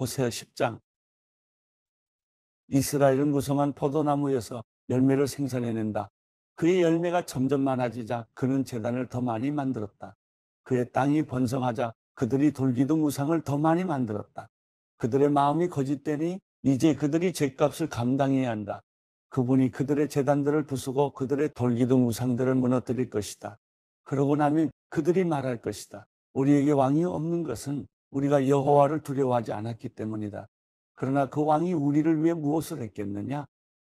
호세아 10장 이스라엘은 무성한 포도나무에서 열매를 생산해낸다. 그의 열매가 점점 많아지자 그는 재단을 더 많이 만들었다. 그의 땅이 번성하자 그들이 돌기둥 우상을 더 많이 만들었다. 그들의 마음이 거짓되니 이제 그들이 죄값을 감당해야 한다. 그분이 그들의 재단들을 부수고 그들의 돌기둥 우상들을 무너뜨릴 것이다. 그러고 나면 그들이 말할 것이다. 우리에게 왕이 없는 것은 우리가 여호와를 두려워하지 않았기 때문이다. 그러나 그 왕이 우리를 위해 무엇을 했겠느냐?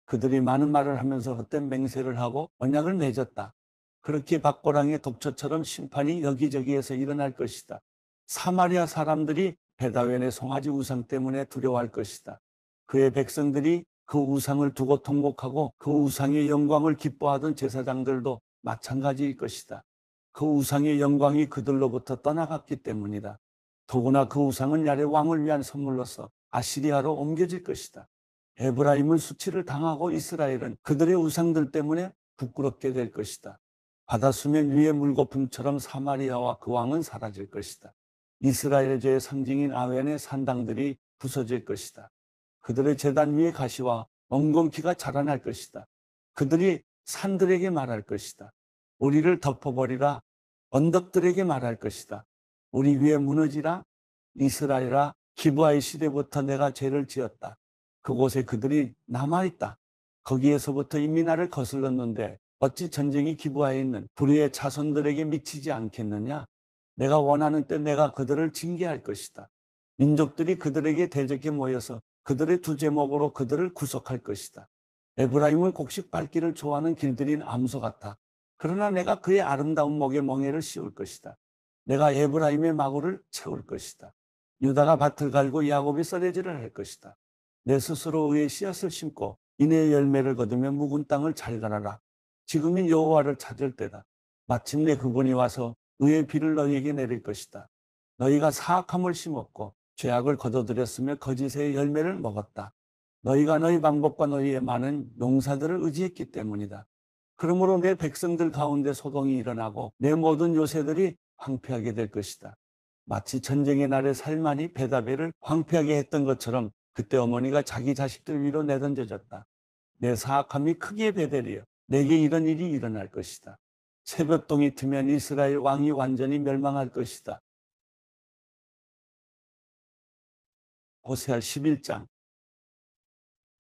그들이 많은 말을 하면서 헛된 맹세를 하고 언약을 맺었다. 그렇게 박고랑의 독처처럼 심판이 여기저기에서 일어날 것이다. 사마리아 사람들이 베다웬의 송아지 우상 때문에 두려워할 것이다. 그의 백성들이 그 우상을 두고 통곡하고 그 우상의 영광을 기뻐하던 제사장들도 마찬가지일 것이다. 그 우상의 영광이 그들로부터 떠나갔기 때문이다. 더구나 그 우상은 야레 왕을 위한 선물로서 아시리아로 옮겨질 것이다. 에브라임은 수치를 당하고 이스라엘은 그들의 우상들 때문에 부끄럽게 될 것이다. 바다 수면 위의 물거품처럼 사마리아와 그 왕은 사라질 것이다. 이스라엘 죄의 상징인 아웬의 산당들이 부서질 것이다. 그들의 재단 위의 가시와 엉겅퀴가 자라날 것이다. 그들이 산들에게 말할 것이다. 우리를 덮어버리라. 언덕들에게 말할 것이다. 우리 위에 무너지라. 이스라엘아 기부아의 시대부터 내가 죄를 지었다. 그곳에 그들이 남아있다. 거기에서부터 이미 나를 거슬렀는데 어찌 전쟁이 기부하에 있는 불의의 자손들에게 미치지 않겠느냐? 내가 원하는 때 내가 그들을 징계할 것이다. 민족들이 그들에게 대적해 모여서 그들의 두 제목으로 그들을 구속할 것이다. 에브라임은 곡식 밟기를 좋아하는 길들인 암소 같아. 그러나 내가 그의 아름다운 목에 멍해를 씌울 것이다. 내가 에브라임의 마구를 채울 것이다. 유다가 밭을 갈고 야곱이 써내지를 할 것이다. 내 스스로 의 씨앗을 심고 이내 열매를 거두며 묵은 땅을 잘 가라라. 지금이 여호와를 찾을 때다. 마침내 그분이 와서 의의 비를 너희에게 내릴 것이다. 너희가 사악함을 심었고 죄악을 거둬들였으며 거짓의 열매를 먹었다. 너희가 너희 방법과 너희의 많은 용사들을 의지했기 때문이다. 그러므로 내 백성들 가운데 소동이 일어나고 내 모든 요새들이 황폐하게 될 것이다. 마치 전쟁의 날에 살만이 베다벨을 황폐하게 했던 것처럼 그때 어머니가 자기 자식들 위로 내던져졌다. 내 사악함이 크게 베델이여 내게 이런 일이 일어날 것이다. 새벽동이 트면 이스라엘 왕이 완전히 멸망할 것이다. 호세아 11장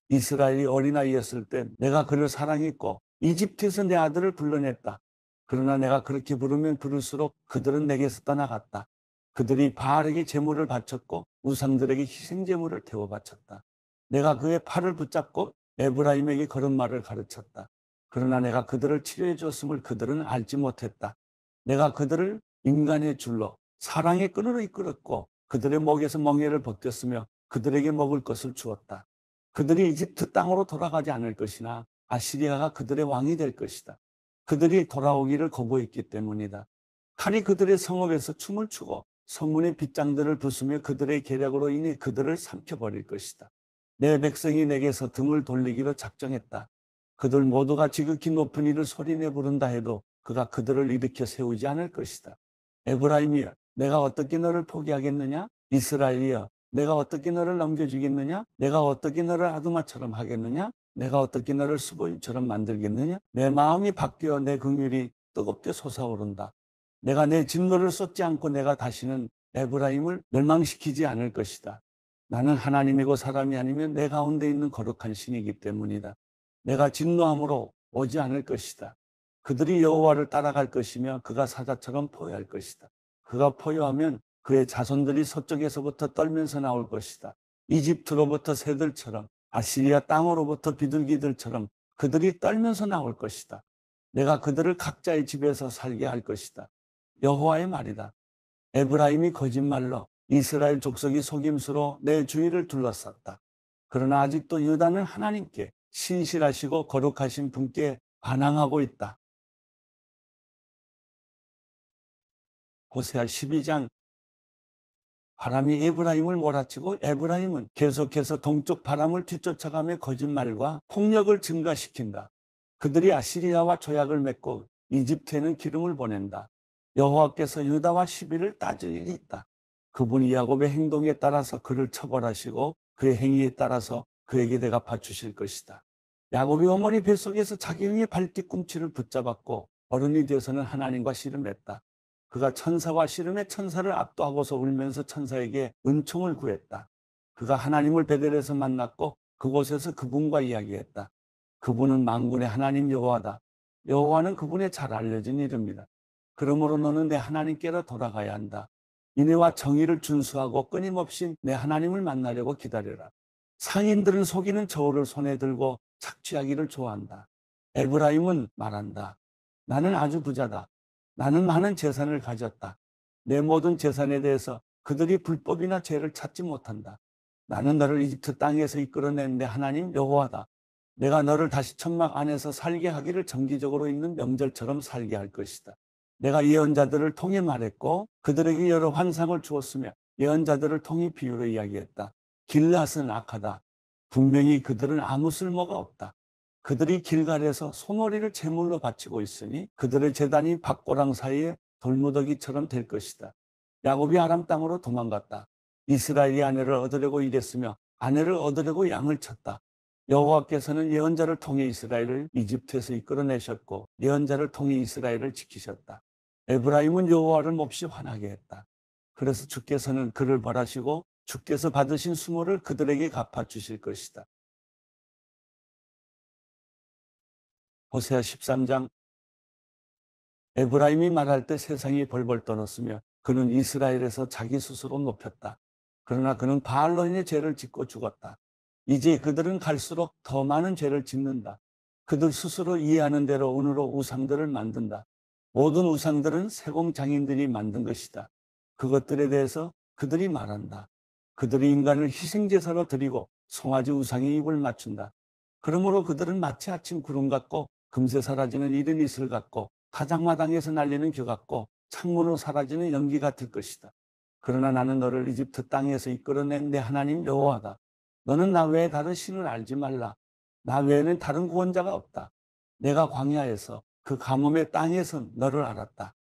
이스라엘이 어린아이였을 때 내가 그를 사랑했고 이집트에서 내 아들을 불러냈다. 그러나 내가 그렇게 부르면 부를수록 그들은 내게서 떠나갔다. 그들이 바알에게 제물을 바쳤고 우상들에게 희생 제물을 태워 바쳤다. 내가 그의 팔을 붙잡고 에브라임에게 그런 말을 가르쳤다. 그러나 내가 그들을 치료해 주었음을 그들은 알지 못했다. 내가 그들을 인간의 줄로 사랑의 끈으로 이끌었고 그들의 목에서 멍해를 벗겼으며 그들에게 먹을 것을 주었다. 그들이 이집트 땅으로 돌아가지 않을 것이나 아시리아가 그들의 왕이 될 것이다. 그들이 돌아오기를 거부했기 때문이다. 칼이 그들의 성읍에서 춤을 추고 성문의 빗장들을 부수며 그들의 계략으로 인해 그들을 삼켜버릴 것이다. 내 백성이 내게서 등을 돌리기로 작정했다. 그들 모두가 지극히 높은 이를 소리내 부른다 해도 그가 그들을 일으켜 세우지 않을 것이다. 에브라임이여, 내가 어떻게 너를 포기하겠느냐? 이스라엘이여, 내가 어떻게 너를 넘겨주겠느냐? 내가 어떻게 너를 아두마처럼 하겠느냐? 내가 어떻게 너를 수보임처럼 만들겠느냐? 내 마음이 바뀌어 내 긍휼이 뜨겁게 솟아오른다. 내가 내 진노를 쏟지 않고 내가 다시는 에브라임을 멸망시키지 않을 것이다. 나는 하나님이고 사람이 아니면 내 가운데 있는 거룩한 신이기 때문이다. 내가 진노함으로 오지 않을 것이다. 그들이 여호와를 따라갈 것이며 그가 사자처럼 포효할 것이다. 그가 포효하면 그의 자손들이 서쪽에서부터 떨면서 나올 것이다. 이집트로부터 새들처럼 아시리아 땅으로부터 비둘기들처럼 그들이 떨면서 나올 것이다. 내가 그들을 각자의 집에서 살게 할 것이다. 여호와의 말이다. 에브라임이 거짓말로 이스라엘 족속이 속임수로 내 주위를 둘러쌌다. 그러나 아직도 유다는 하나님께 신실하시고 거룩하신 분께 반항하고 있다. 호세아 12장 바람이 에브라임을 몰아치고 에브라임은 계속해서 동쪽 바람을 뒤쫓아가며 거짓말과 폭력을 증가시킨다. 그들이 아시리아와 조약을 맺고 이집트에는 기름을 보낸다. 여호와께서 유다와 시비를 따지리이다. 그분이 야곱의 행동에 따라서 그를 처벌하시고 그의 행위에 따라서 그에게 대가아 주실 것이다. 야곱이 어머니 뱃속에서 자기 형의 발뒤꿈치를 붙잡았고 어른이 되어서는 하나님과 씨름했다. 그가 천사와 씨름해 천사를 압도하고서 울면서 천사에게 은총을 구했다. 그가 하나님을 베델에서 만났고 그곳에서 그분과 이야기했다. 그분은 망군의 하나님 여호와다. 여호와는 그분의 잘 알려진 이름이다. 그러므로 너는 내 하나님께로 돌아가야 한다. 이내와 정의를 준수하고 끊임없이 내 하나님을 만나려고 기다려라. 상인들은 속이는 저울을 손에 들고 착취하기를 좋아한다. 에브라임은 말한다. 나는 아주 부자다. 나는 많은 재산을 가졌다. 내 모든 재산에 대해서 그들이 불법이나 죄를 찾지 못한다. 나는 너를 이집트 땅에서 이끌어낸 내 하나님 여호하다 내가 너를 다시 천막 안에서 살게 하기를 정기적으로 있는 명절처럼 살게 할 것이다. 내가 예언자들을 통해 말했고 그들에게 여러 환상을 주었으며 예언자들을 통해 비유로 이야기했다. 길앗은 악하다. 분명히 그들은 아무 쓸모가 없다. 그들이 길갈에서 소머리를 제물로 바치고 있으니 그들의 재단이 박고랑 사이에 돌무더기처럼 될 것이다. 야곱이 아람 땅으로 도망갔다. 이스라엘이 아내를 얻으려고 일했으며 아내를 얻으려고 양을 쳤다. 여호와께서는 예언자를 통해 이스라엘을 이집트에서 이끌어내셨고 예언자를 통해 이스라엘을 지키셨다. 에브라임은 여호와를 몹시 화나게 했다. 그래서 주께서는 그를 벌하시고 주께서 받으신 수모를 그들에게 갚아 주실 것이다. 호세아 13장 에브라임이 말할 때 세상이 벌벌 떠났으며 그는 이스라엘에서 자기 스스로 높였다. 그러나 그는 바알론 인해 죄를 짓고 죽었다. 이제 그들은 갈수록 더 많은 죄를 짓는다. 그들 스스로 이해하는 대로 오늘로 우상들을 만든다. 모든 우상들은 세공 장인들이 만든 것이다. 그것들에 대해서 그들이 말한다. 그들이 인간을 희생제사로 드리고 송아지 우상의 입을 맞춘다. 그러므로 그들은 마치 아침 구름 같고 금세 사라지는 이른 이슬 같고 가장마당에서 날리는 겨 같고 창문으로 사라지는 연기 같을 것이다. 그러나 나는 너를 이집트 땅에서 이끌어낸 내 하나님 여호와다. 너는 나 외에 다른 신을 알지 말라. 나 외에는 다른 구원자가 없다. 내가 광야에서 그 가뭄의 땅에서 너를 알았다.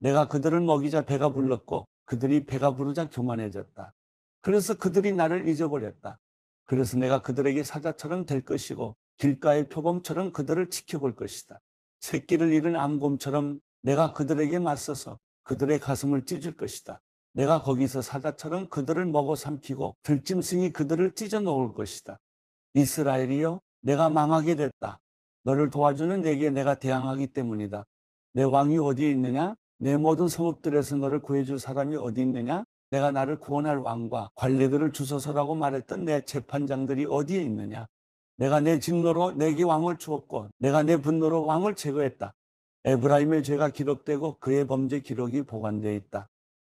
내가 그들을 먹이자 배가 음. 불렀고 그들이 배가 부르자 교만해졌다. 그래서 그들이 나를 잊어버렸다. 그래서 내가 그들에게 사자처럼 될 것이고 길가의 표범처럼 그들을 지켜볼 것이다. 새끼를 잃은 암곰처럼 내가 그들에게 맞서서 그들의 가슴을 찢을 것이다. 내가 거기서 사자처럼 그들을 먹어 삼키고 들짐승이 그들을 찢어 놓을 것이다. 이스라엘이여 내가 망하게 됐다. 너를 도와주는 내게 내가 대항하기 때문이다. 내 왕이 어디에 있느냐? 내 모든 성읍들에서 너를 구해줄 사람이 어디 있느냐? 내가 나를 구원할 왕과 관리들을 주소서라고 말했던 내 재판장들이 어디에 있느냐? 내가 내 진노로 내게 왕을 주었고 내가 내 분노로 왕을 제거했다. 에브라임의 죄가 기록되고 그의 범죄 기록이 보관되어 있다.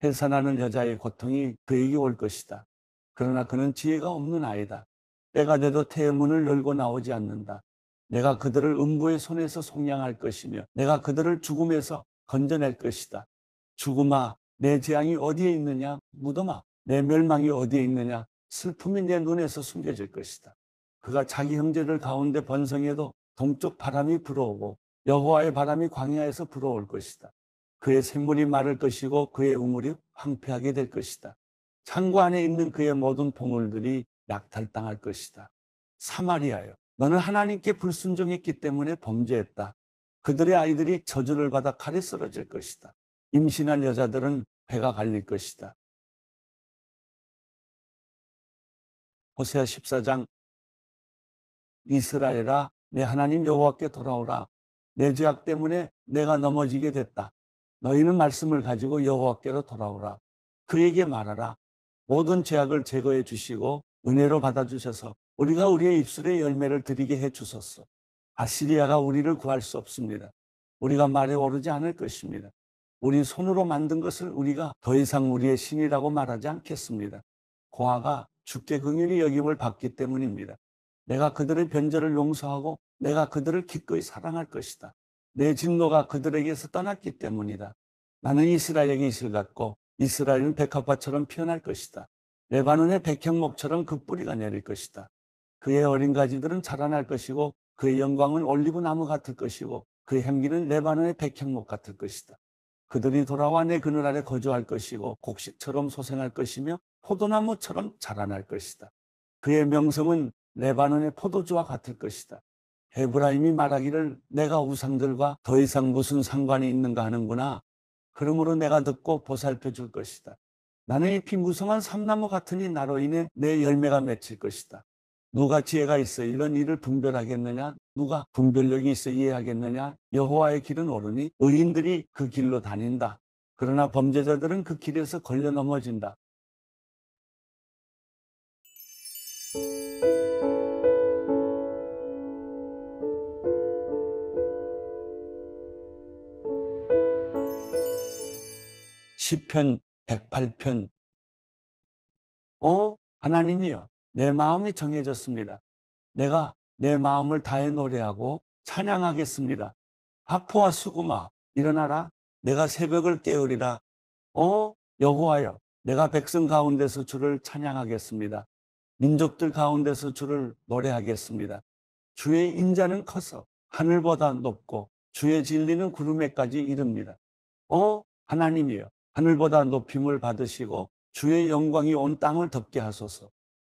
해산하는 여자의 고통이 그에게 올 것이다. 그러나 그는 지혜가 없는 아이다. 때가 돼도 태문을 열고 나오지 않는다. 내가 그들을 음부의 손에서 속량할 것이며 내가 그들을 죽음에서 건져낼 것이다. 죽음아, 내 재앙이 어디에 있느냐? 무덤아, 내 멸망이 어디에 있느냐? 슬픔이 내 눈에서 숨겨질 것이다. 그가 자기 형제들 가운데 번성해도 동쪽 바람이 불어오고 여호와의 바람이 광야에서 불어올 것이다. 그의 생물이 마를 것이고 그의 우물이 황폐하게 될 것이다. 창고 안에 있는 그의 모든 보물들이 약탈당할 것이다. 사마리아여, 너는 하나님께 불순종했기 때문에 범죄했다. 그들의 아이들이 저주를 받아 칼이 쓰러질 것이다. 임신한 여자들은 배가 갈릴 것이다. 호세아 14장 이스라엘아 내 하나님 여호와께 돌아오라. 내 죄악 때문에 내가 넘어지게 됐다. 너희는 말씀을 가지고 여호와께로 돌아오라. 그에게 말하라. 모든 죄악을 제거해 주시고 은혜로 받아주셔서 우리가 우리의 입술에 열매를 드리게 해 주소서. 아시리아가 우리를 구할 수 없습니다. 우리가 말에 오르지 않을 것입니다. 우리 손으로 만든 것을 우리가 더 이상 우리의 신이라고 말하지 않겠습니다. 고아가 죽게 긍휼히 여김을 받기 때문입니다. 내가 그들의 변절을 용서하고 내가 그들을 기꺼이 사랑할 것이다. 내 진노가 그들에게서 떠났기 때문이다. 나는 이스라엘에게 이슬 같고 이스라엘은 백합화처럼 피어날 것이다. 레바논의 백향목처럼 그 뿌리가 내릴 것이다. 그의 어린 가지들은 자라날 것이고 그의 영광은 올리브 나무 같을 것이고 그의 향기는 레바논의 백향목 같을 것이다. 그들이 돌아와 내 그늘 아래 거주할 것이고 곡식처럼 소생할 것이며 포도나무처럼 자라날 것이다. 그의 명성은 레바논의 포도주와 같을 것이다. 헤브라임이 말하기를 내가 우상들과 더 이상 무슨 상관이 있는가 하는구나. 그러므로 내가 듣고 보살펴 줄 것이다. 나는 잎이 무성한 삼나무 같으니 나로 인해 내 열매가 맺힐 것이다. 누가 지혜가 있어 이런 일을 분별하겠느냐? 누가 분별력이 있어 이해하겠느냐? 여호와의 길은 오르니 의인들이 그 길로 다닌다. 그러나 범죄자들은 그 길에서 걸려 넘어진다. 1 0편 108편 어? 하나님이요 내 마음이 정해졌습니다. 내가 내 마음을 다해 노래하고 찬양하겠습니다. 학포와 수구마 일어나라 내가 새벽을 깨우리라. 어 여호와여 내가 백성 가운데서 주를 찬양하겠습니다. 민족들 가운데서 주를 노래하겠습니다. 주의 인자는 커서 하늘보다 높고 주의 진리는 구름에까지 이릅니다. 어 하나님이여 하늘보다 높임을 받으시고 주의 영광이 온 땅을 덮게 하소서.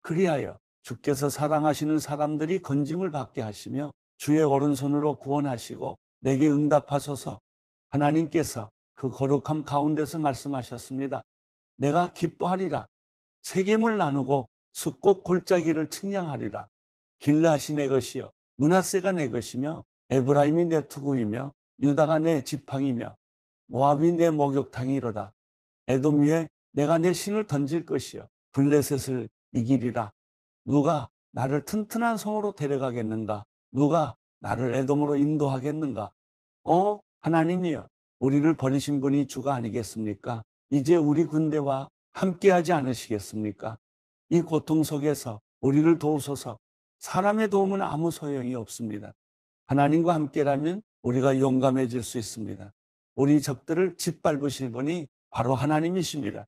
그리하여 주께서 사랑하시는 사람들이 건짐을 받게 하시며 주의 오른손으로 구원하시고 내게 응답하소서 하나님께서 그 거룩함 가운데서 말씀하셨습니다. 내가 기뻐하리라. 책임을 나누고 숲꽃 골짜기를 측량하리라. 길라시 내 것이요. 문하세가 내 것이며 에브라임이 내 투구이며 유다가 내 지팡이며 모압이 내 목욕탕이로다. 에돔 위에 내가 내 신을 던질 것이요. 블레셋을 이길이라 누가 나를 튼튼한 성으로 데려가겠는가? 누가 나를 애돔으로 인도하겠는가? 어? 하나님이여, 우리를 버리신 분이 주가 아니겠습니까? 이제 우리 군대와 함께하지 않으시겠습니까? 이 고통 속에서 우리를 도우소서 사람의 도움은 아무 소용이 없습니다. 하나님과 함께라면 우리가 용감해질 수 있습니다. 우리 적들을 짓밟으실 분이 바로 하나님이십니다.